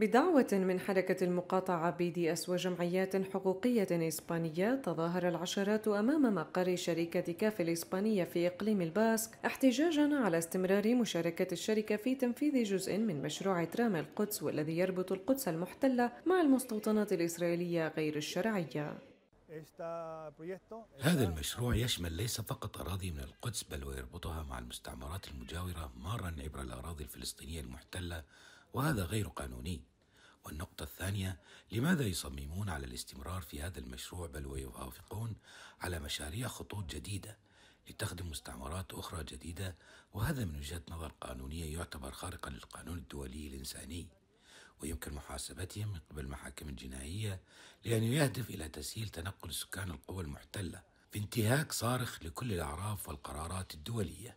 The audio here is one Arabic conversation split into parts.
بدعوة من حركة المقاطعة بي دي اس وجمعيات حقوقية إسبانية تظاهر العشرات أمام مقر شركة كاف الإسبانية في إقليم الباسك احتجاجا على استمرار مشاركة الشركة في تنفيذ جزء من مشروع ترام القدس والذي يربط القدس المحتلة مع المستوطنات الإسرائيلية غير الشرعية هذا المشروع يشمل ليس فقط أراضي من القدس بل ويربطها مع المستعمرات المجاورة مارا عبر الأراضي الفلسطينية المحتلة وهذا غير قانوني ثانية لماذا يصممون على الاستمرار في هذا المشروع بل ويوافقون على مشاريع خطوط جديدة لتخدم مستعمرات أخرى جديدة وهذا من وجهة نظر قانونية يعتبر خارقا للقانون الدولي الإنساني ويمكن محاسبتهم من قبل المحاكم الجنائية لأنه يهدف إلى تسهيل تنقل سكان القوى المحتلة في انتهاك صارخ لكل الأعراف والقرارات الدولية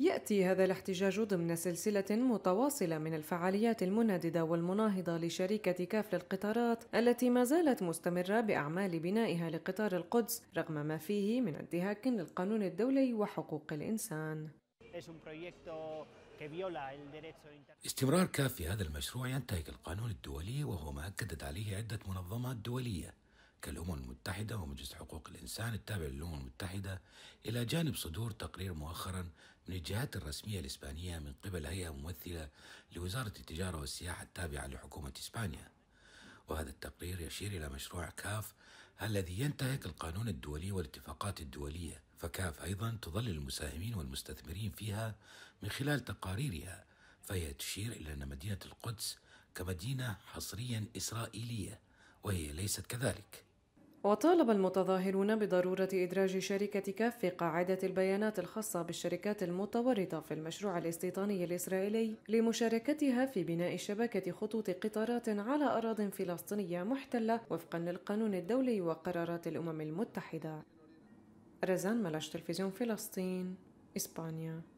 ياتي هذا الاحتجاج ضمن سلسله متواصله من الفعاليات المناددة والمناهضه لشركه كاف للقطارات التي ما زالت مستمره باعمال بنائها لقطار القدس رغم ما فيه من انتهاك للقانون الدولي وحقوق الانسان استمرار كاف في هذا المشروع ينتهك القانون الدولي وهو ما أكدت عليه عدة منظمات دولية كالأمم المتحدة ومجلس حقوق الإنسان التابع للأمم المتحدة إلى جانب صدور تقرير مؤخرا من الجهات الرسمية الإسبانية من قبل هيئة ممثلة لوزارة التجارة والسياحة التابعة لحكومة إسبانيا وهذا التقرير يشير إلى مشروع كاف الذي ينتهك القانون الدولي والاتفاقات الدولية فكاف أيضا تظلل المساهمين والمستثمرين فيها من خلال تقاريرها فهي تشير إلى أن مدينة القدس كمدينة حصريا إسرائيلية وهي ليست كذلك وطالب المتظاهرون بضرورة إدراج شركة كاف في قاعدة البيانات الخاصة بالشركات المتورطة في المشروع الاستيطاني الإسرائيلي لمشاركتها في بناء شبكة خطوط قطارات على أراضٍ فلسطينية محتلة وفقًا للقانون الدولي وقرارات الأمم المتحدة. رزان ملاش تلفزيون فلسطين، إسبانيا